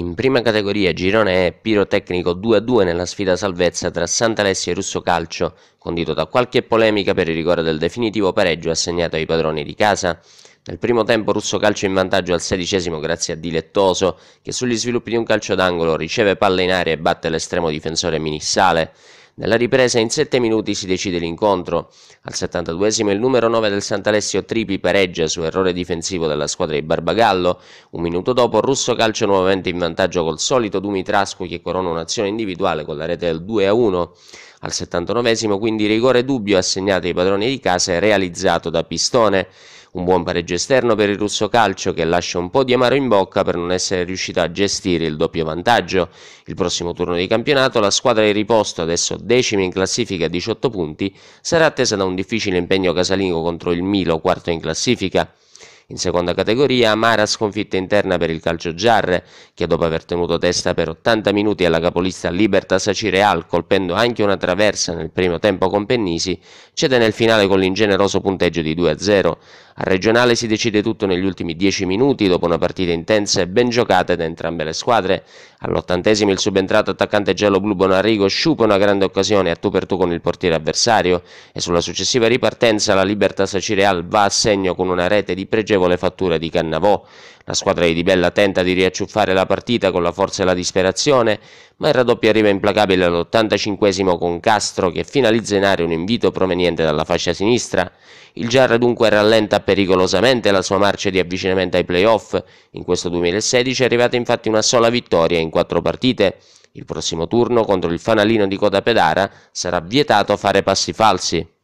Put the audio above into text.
In prima categoria girone E pirotecnico 2-2 nella sfida salvezza tra Sant'Alessia e Russo Calcio, condito da qualche polemica per il rigore del definitivo pareggio assegnato ai padroni di casa. Nel primo tempo Russo Calcio in vantaggio al sedicesimo grazie a Dilettoso, che sugli sviluppi di un calcio d'angolo riceve palla in aria e batte l'estremo difensore Minissale. Nella ripresa in 7 minuti si decide l'incontro. Al 72esimo il numero 9 del Sant'Alessio Tripi pareggia su errore difensivo della squadra di Barbagallo. Un minuto dopo Russo calcia nuovamente in vantaggio col solito Dumitrascu che corona un'azione individuale con la rete del 2-1. Al 79esimo quindi rigore dubbio assegnato ai padroni di casa e realizzato da Pistone. Un buon pareggio esterno per il russo calcio che lascia un po' di amaro in bocca per non essere riuscita a gestire il doppio vantaggio. Il prossimo turno di campionato la squadra di riposto, adesso decima in classifica a 18 punti, sarà attesa da un difficile impegno casalingo contro il Milo, quarto in classifica. In seconda categoria, amara sconfitta interna per il calcio Giarre, che dopo aver tenuto testa per 80 minuti alla capolista Libertas Acireal, colpendo anche una traversa nel primo tempo con Pennisi, cede nel finale con l'ingeneroso punteggio di 2-0. Al regionale si decide tutto negli ultimi 10 minuti dopo una partita intensa e ben giocata da entrambe le squadre. All'ottantesimo il subentrato attaccante giallo-blu Bonarigo sciupa una grande occasione a tu per tu con il portiere avversario e sulla successiva ripartenza la Libertas Cireal va a segno con una rete di pregevole fattura di Cannavò. La squadra di Di Bella tenta di riacciuffare la partita con la forza e la disperazione, ma il raddoppio arriva implacabile all'85 con Castro che finalizza in aria un invito proveniente dalla fascia sinistra. Il Giarra dunque rallenta pericolosamente la sua marcia di avvicinamento ai playoff. In questo 2016 è arrivata infatti una sola vittoria in quattro partite. Il prossimo turno contro il fanalino di Coda Pedara sarà vietato fare passi falsi.